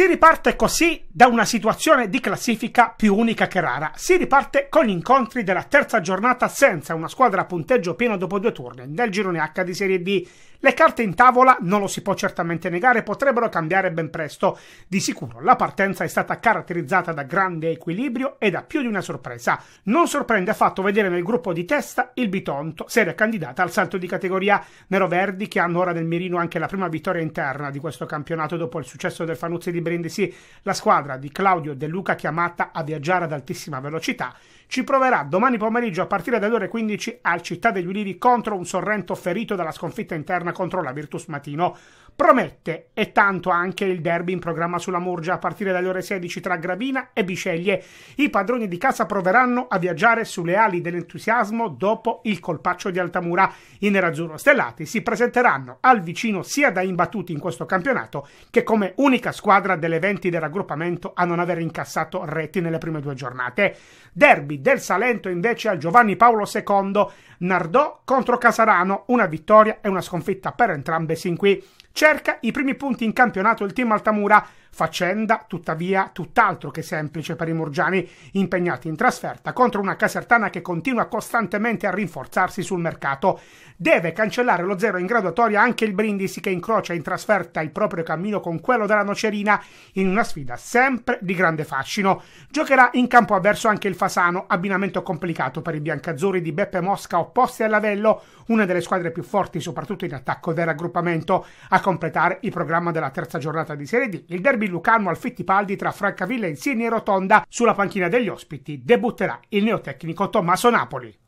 Si riparte così da una situazione di classifica più unica che rara. Si riparte con gli incontri della terza giornata senza una squadra a punteggio pieno dopo due turni nel girone H di Serie D. Le carte in tavola, non lo si può certamente negare, potrebbero cambiare ben presto. Di sicuro la partenza è stata caratterizzata da grande equilibrio e da più di una sorpresa. Non sorprende affatto vedere nel gruppo di testa il Bitonto, serie candidata al salto di categoria. nero-verdi, che hanno ora nel mirino anche la prima vittoria interna di questo campionato dopo il successo del Fanuzzi di Benito rendersi la squadra di Claudio De Luca chiamata a viaggiare ad altissima velocità ci proverà domani pomeriggio a partire dalle ore 15 al Città degli Ulivi contro un Sorrento ferito dalla sconfitta interna contro la Virtus Matino. Promette e tanto anche il derby in programma sulla Murgia a partire dalle ore 16 tra Gravina e Bisceglie. I padroni di casa proveranno a viaggiare sulle ali dell'entusiasmo dopo il colpaccio di Altamura. I nerazzurro stellati si presenteranno al vicino sia da imbattuti in questo campionato che come unica squadra delle 20 del raggruppamento a non aver incassato reti nelle prime due giornate. Derby del Salento invece a Giovanni Paolo II, Nardò contro Casarano, una vittoria e una sconfitta per entrambe sin qui. Cerca i primi punti in campionato il team Altamura Faccenda tuttavia tutt'altro che semplice per i morgiani impegnati in trasferta contro una casertana che continua costantemente a rinforzarsi sul mercato. Deve cancellare lo zero in graduatoria anche il Brindisi che incrocia in trasferta il proprio cammino con quello della Nocerina in una sfida sempre di grande fascino. Giocherà in campo avverso anche il Fasano, abbinamento complicato per i biancazzurri di Beppe Mosca opposti all'Avello, una delle squadre più forti soprattutto in attacco del raggruppamento. A completare il programma della terza giornata di Serie D, il derby derby Lucano-Alfittipaldi tra Francavilla Insigne e Rotonda sulla panchina degli ospiti debutterà il neotecnico Tommaso Napoli.